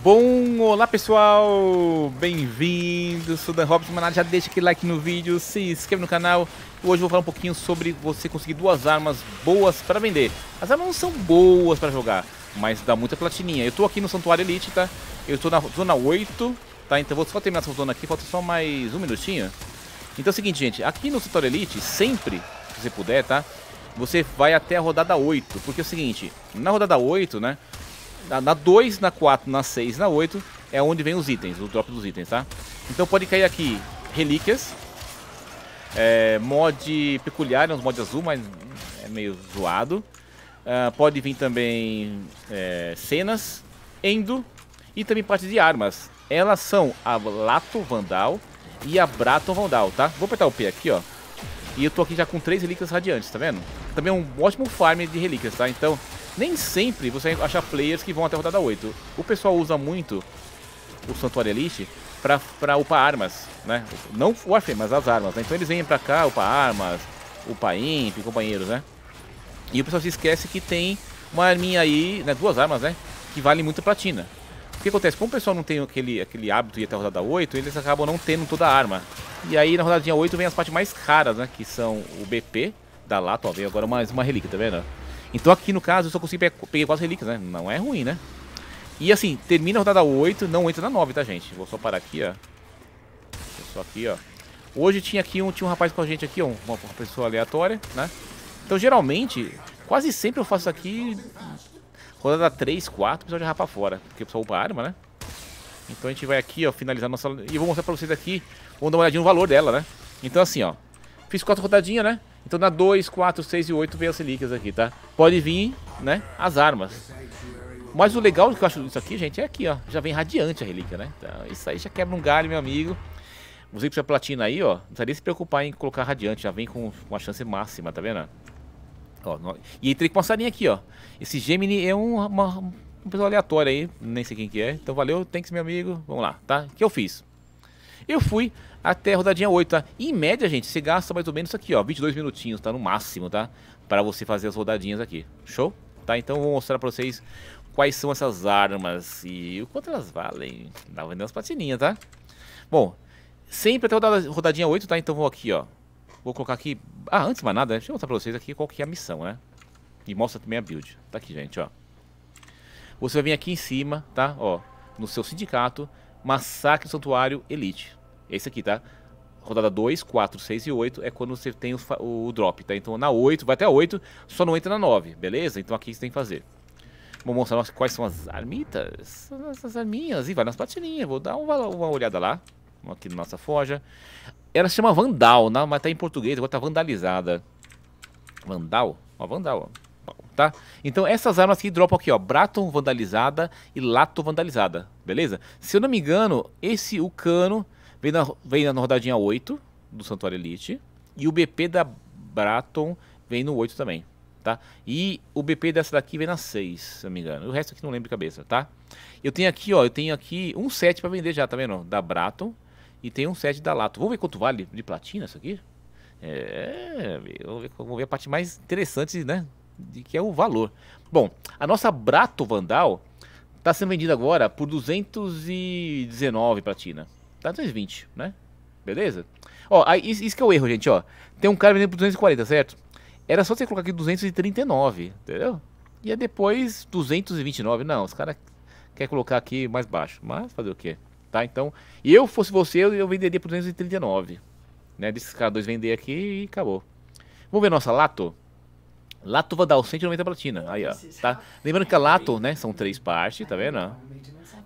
Bom, olá pessoal, bem-vindo, sou Dan Robson, mas já deixa aquele like no vídeo, se inscreve no canal. Hoje eu vou falar um pouquinho sobre você conseguir duas armas boas para vender. As armas não são boas para jogar, mas dá muita platininha. Eu tô aqui no Santuário Elite, tá? Eu tô na zona 8, tá? Então vou só terminar essa zona aqui, falta só mais um minutinho. Então é o seguinte, gente, aqui no Santuário Elite, sempre, se você puder, tá? Você vai até a rodada 8, porque é o seguinte, na rodada 8, né? na 2, na 4, na 6, na 8 é onde vem os itens, o drop dos itens, tá? Então pode cair aqui relíquias, é, mod peculiar, é um mod azul, mas é meio zoado. Uh, pode vir também é, cenas, endo e também parte de armas. Elas são a Lato Vandal e a Braton Vandal, tá? Vou apertar o P aqui, ó. E eu tô aqui já com três relíquias radiantes, tá vendo? Também é um ótimo farm de relíquias, tá? Então, nem sempre você acha players que vão até a rodada 8. O pessoal usa muito o Santuário Elite pra, pra upar armas, né? Não o Warframe, mas as armas, né? Então eles vêm pra cá, upar armas, upar imp, companheiros, né? E o pessoal se esquece que tem uma arminha aí, né? Duas armas, né? Que valem muito platina. O que acontece? Como o pessoal não tem aquele, aquele hábito de ir até a rodada 8, eles acabam não tendo toda a arma. E aí na rodadinha 8 vem as partes mais caras, né? Que são o BP da Lato, ó, veio agora mais uma relíquia, tá vendo? Então aqui no caso eu só consegui pegar quatro relíquias, né? Não é ruim, né? E assim, termina a rodada 8, não entra na 9, tá, gente? Vou só parar aqui, ó. Só aqui, ó. Hoje tinha aqui um, tinha um rapaz com a gente aqui, ó, uma pessoa aleatória, né? Então geralmente, quase sempre eu faço aqui rodada 3, 4, precisa pessoal já fora, porque o pessoal upa arma, né? Então a gente vai aqui, ó, finalizar nossa... E eu vou mostrar pra vocês aqui, vamos dar uma olhadinha no valor dela, né? Então assim, ó, fiz quatro rodadinhas, né? Então na 2, 4, 6 e 8 vem as relíquias aqui, tá? Pode vir, né, as armas. Mas o legal que eu acho disso aqui, gente, é aqui, ó. Já vem radiante a relíquia, né? Então, isso aí já quebra um galho, meu amigo. Você que precisa platina aí, ó. Não precisa se preocupar em colocar radiante. Já vem com uma chance máxima, tá vendo? Ó, no... E entrei com passarinho aqui, ó. Esse Gemini é um, uma, uma pessoa aí. Nem sei quem que é. Então valeu, thanks, meu amigo. Vamos lá, tá? O que eu fiz? Eu fui até a rodadinha 8, tá? em média, gente, você gasta mais ou menos isso aqui, ó, 22 minutinhos, tá? No máximo, tá? Para você fazer as rodadinhas aqui. Show? Tá? Então eu vou mostrar para vocês quais são essas armas e o quanto elas valem. Dá vender as patininhas, tá? Bom, sempre até a rodadinha 8, tá? Então vou aqui, ó. Vou colocar aqui... Ah, antes de mais nada, deixa eu mostrar pra vocês aqui qual que é a missão, né? E mostra também a build. Tá aqui, gente, ó. Você vai vir aqui em cima, tá? Ó, no seu sindicato, Massacre Santuário Elite. Esse aqui, tá? Rodada 2, 4, 6 e 8 é quando você tem o, o, drop, tá? Então na 8, vai até a 8, só não entra na 9, beleza? Então aqui você tem que fazer. Vou mostrar quais são as armitas. Essas arminhas. E vai nas platininhas. Vou dar uma, uma olhada lá. Aqui na nossa forja. Ela se chama Vandal, né? mas tá em português, agora tá vandalizada. Vandal? Uma Vandal, ó. Tá? Então essas armas aqui dropam aqui, ó. Braton vandalizada e Lato vandalizada. Beleza? Se eu não me engano, esse, o cano Vem na, vem na rodadinha 8 do Santuário Elite. E o BP da Braton vem no 8 também, tá? E o BP dessa daqui vem na 6, se não me engano. o resto aqui não lembro de cabeça, tá? Eu tenho aqui, ó, eu tenho aqui um 7 para vender já, tá vendo? Da Braton. E tem um 7 da Lato. Vamos ver quanto vale de platina isso aqui? É, vamos ver, vamos ver a parte mais interessante, né? De que é o valor. Bom, a nossa Brato Vandal está sendo vendida agora por 219 platina. Dá tá 220, né? Beleza? Ó, aí, isso, isso que é o erro, gente, ó. Tem um cara vendendo por 240, certo? Era só você colocar aqui 239, entendeu? E aí é depois 229. Não, os caras querem colocar aqui mais baixo. Mas fazer o quê? Tá, então, eu fosse você, eu, eu venderia por 239. Né? Desses caras dois vender aqui e acabou. Vamos ver nossa Lato? Lato vai Vandal, 190 platina. Aí, ó. Tá? Lembrando que a Lato, né? São três partes, tá vendo?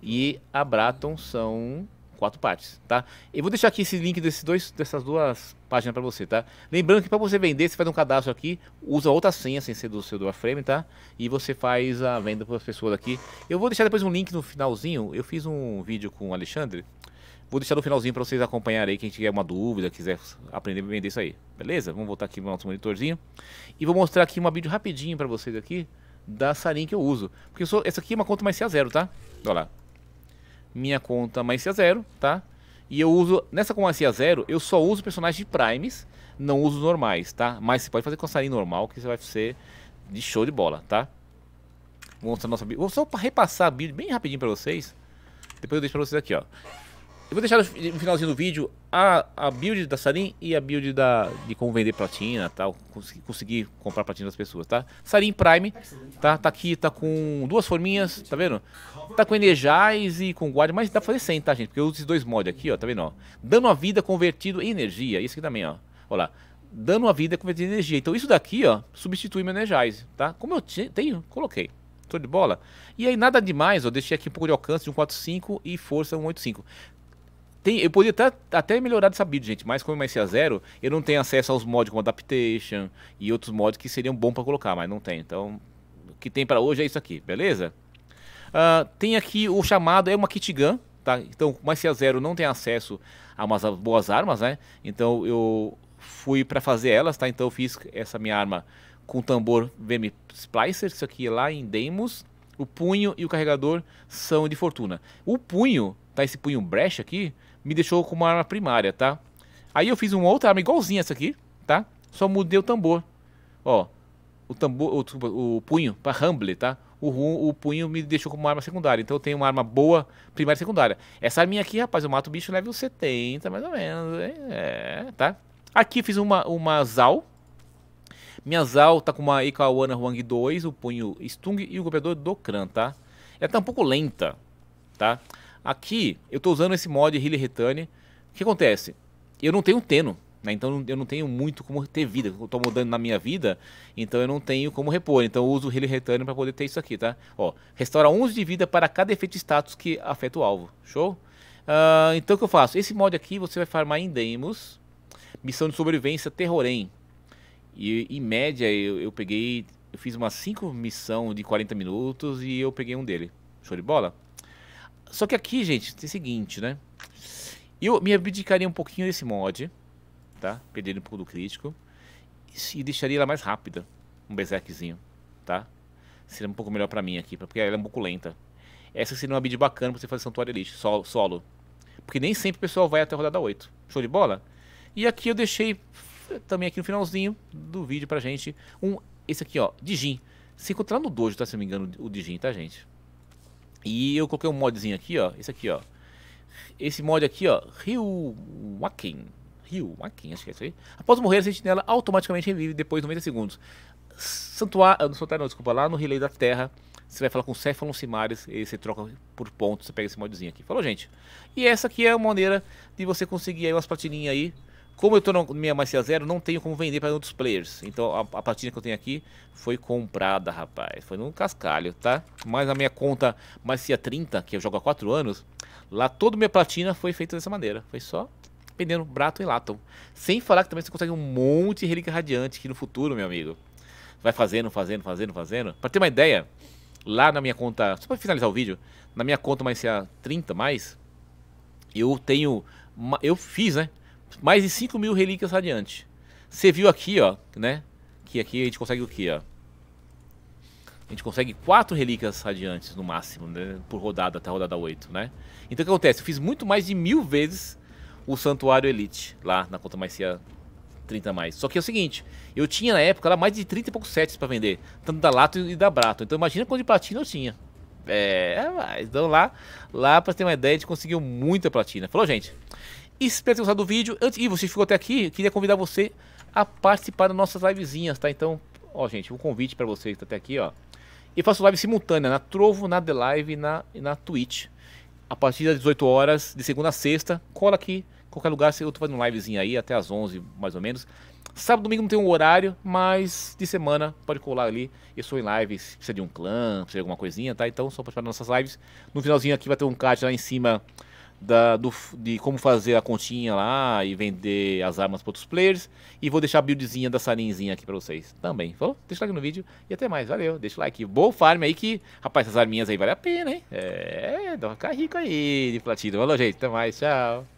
E a Braton são quatro partes, tá? Eu vou deixar aqui esse link desses dois, dessas duas páginas para você, tá? Lembrando que para você vender, você faz um cadastro aqui, usa outra senha sem ser do seu doaframe, tá? E você faz a venda para as pessoas aqui. Eu vou deixar depois um link no finalzinho. Eu fiz um vídeo com o Alexandre. Vou deixar no finalzinho para vocês acompanharem aí, quem tiver uma dúvida, quiser aprender a vender isso aí. Beleza? Vamos voltar aqui no nosso monitorzinho. E vou mostrar aqui uma vídeo rapidinho para vocês aqui da sarinha que eu uso. Porque eu sou, essa aqui é uma conta mais C 0 zero, tá? Olha lá minha conta Mancia Zero, tá? E eu uso, nessa com Macia Zero, eu só uso personagens de primes, não uso normais, tá? Mas você pode fazer com açaí normal, que você vai ser de show de bola, tá? Vou mostrar nossa build. Vou só repassar a build bem rapidinho pra vocês. Depois eu deixo pra vocês aqui, ó. Eu vou deixar no finalzinho do vídeo a, a build da Sarin e a build da, de como vender platina tal. Conseguir, comprar platina das pessoas, tá? Sarin Prime, tá? Tá aqui, tá com duas forminhas, tá vendo? Tá com Energize e com Guard, mas dá pra fazer 100, tá, gente? Porque eu uso esses dois mods aqui, ó, tá vendo, ó? dando a vida convertido em energia. Isso aqui também, ó. Olha lá. Dando a vida convertido em energia. Então isso daqui, ó, substitui meu Energize, tá? Como eu tenho, coloquei de bola. E aí nada demais, eu deixei aqui um pouco de alcance de 145 e força 185. Tem, eu podia até, até melhorar essa build, gente, mas como é mais a zero, eu não tenho acesso aos mods como Adaptation e outros mods que seriam bons para colocar, mas não tem. Então, o que tem para hoje é isso aqui, beleza? Uh, tem aqui o chamado, é uma kit gun, tá? Então, mais a zero, não tem acesso a umas boas armas, né? Então, eu fui para fazer elas, tá? Então, eu fiz essa minha arma com tambor VM Splicer, isso aqui é lá em Demos. O punho e o carregador são de fortuna. O punho tá esse punho brecha aqui, me deixou com uma arma primária, tá? Aí eu fiz uma outra arma igualzinha essa aqui, tá? Só mudei o tambor. Ó, o tambor, o, desculpa, o punho para Humble, tá? O, o punho me deixou como uma arma secundária. Então eu tenho uma arma boa, primária e secundária. Essa arminha aqui, rapaz, eu mato o bicho level 70, mais ou menos. É, tá? Aqui fiz uma, uma Zal. Minha Zal tá com uma Ikawana Huang 2, o punho Stung e o golpeador do Kran, tá? Ela tá um pouco lenta, tá? Aqui eu estou usando esse mod Hilly Return. O que acontece? Eu não tenho Teno, né? então eu não tenho muito como ter vida. Eu estou mudando na minha vida, então eu não tenho como repor. Então eu uso o Hilly Return para poder ter isso aqui, tá? Ó, restaura 11 de vida para cada efeito status que afeta o alvo. Show? Uh, então o que eu faço? Esse mod aqui você vai farmar em Demos, missão de sobrevivência terrorem. E em média eu, eu peguei, eu fiz umas 5 missões de 40 minutos e eu peguei um dele. Show de bola? Só que aqui, gente, tem o seguinte, né? Eu me abdicaria um pouquinho desse mod, tá? Perderia um pouco do crítico. E deixaria ela mais rápida. Um berserkzinho, tá? Seria um pouco melhor pra mim aqui, porque ela é um pouco lenta. Essa seria uma bid bacana pra você fazer Santuário Elite, solo. Porque nem sempre o pessoal vai até a rodada 8. Show de bola? E aqui eu deixei eh, também aqui no finalzinho do vídeo pra gente um... Esse aqui, ó, Dijin. Se encontrar no dojo, tá? Se não me engano, o Dijin, tá, gente? E eu coloquei um modzinho aqui, ó. Esse aqui, ó. Esse mod aqui, ó. Rio Waken. Rio Waken, acho que é isso aí. Após morrer, a sentinela automaticamente revive depois de 90 segundos. Santuário, ah, no santuário não, desculpa, lá no Relay da Terra, você vai falar com Céfalo Simares e você troca por pontos, você pega esse modzinho aqui. Falou, gente? E essa aqui é a maneira de você conseguir aí umas platininhas aí como eu estou na minha Macia Zero, não tenho como vender para outros players. Então a, a platina que eu tenho aqui foi comprada, rapaz. Foi num cascalho, tá? Mas na minha conta Macia 30, que eu jogo há 4 anos, lá toda minha platina foi feita dessa maneira. Foi só vendendo Brato e Latom. Sem falar que também você consegue um monte de relíquia radiante aqui no futuro, meu amigo. Vai fazendo, fazendo, fazendo, fazendo. Para ter uma ideia, lá na minha conta, só para finalizar o vídeo, na minha conta Macia 30, mais, eu tenho. Eu fiz, né? mais de 5 mil relíquias radiantes. Você viu aqui, ó, né? Que aqui a gente consegue o quê, ó? A gente consegue 4 relíquias radiantes no máximo, né? Por rodada, até a rodada 8, né? Então o que acontece? Eu fiz muito mais de mil vezes o Santuário Elite, lá na conta mais 30 a mais. Só que é o seguinte, eu tinha na época lá mais de 30 e poucos sets pra vender, tanto da Lato e da Brato. Então imagina quanto de platina eu tinha. É, mas então lá, lá pra ter uma ideia, a gente conseguiu muita platina. Falou, gente espero ter gostado do vídeo. Antes, e você ficou até aqui, queria convidar você a participar das nossas livezinhas, tá? Então, ó, gente, um convite para você que tá até aqui, ó. Eu faço live simultânea na Trovo, na The Live e na, na Twitch. A partir das 18 horas, de segunda a sexta. Cola aqui, qualquer lugar, eu tô fazendo livezinha aí, até as 11 mais ou menos. Sábado domingo não tem um horário, mas de semana pode colar ali. Eu sou em live, precisa de um clã, precisa de alguma coisinha, tá? Então só participar das nossas lives. No finalzinho aqui vai ter um card lá em cima da, do, de como fazer a continha lá e vender as armas para outros players. E vou deixar a buildzinha da Sarinzinha aqui para vocês também. Deixa o like no vídeo e até mais. Valeu, deixa o like. Boa farm aí que, rapaz, essas arminhas aí vale a pena, hein? É, dá pra rico aí de platina. falou gente. Até mais. Tchau.